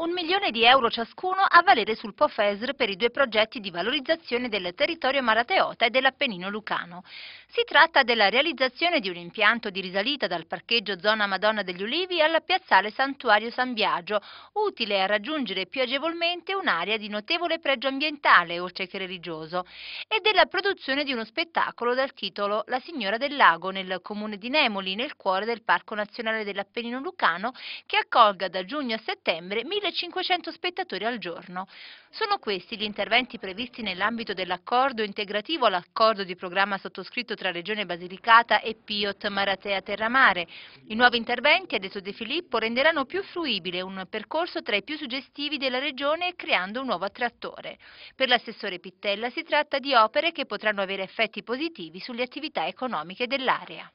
un milione di euro ciascuno a valere sul POFESR per i due progetti di valorizzazione del territorio marateota e dell'Appennino lucano. Si tratta della realizzazione di un impianto di risalita dal parcheggio zona Madonna degli Ulivi alla piazzale Santuario San Biagio, utile a raggiungere più agevolmente un'area di notevole pregio ambientale, oltre che religioso, e della produzione di uno spettacolo dal titolo La Signora del Lago nel comune di Nemoli, nel cuore del Parco Nazionale dell'Appennino lucano, che accolga da giugno a settembre 1000 1.500 spettatori al giorno. Sono questi gli interventi previsti nell'ambito dell'accordo integrativo all'accordo di programma sottoscritto tra Regione Basilicata e Piot Maratea Terramare. I nuovi interventi, ha detto De Filippo, renderanno più fruibile un percorso tra i più suggestivi della Regione creando un nuovo attrattore. Per l'assessore Pittella si tratta di opere che potranno avere effetti positivi sulle attività economiche dell'area.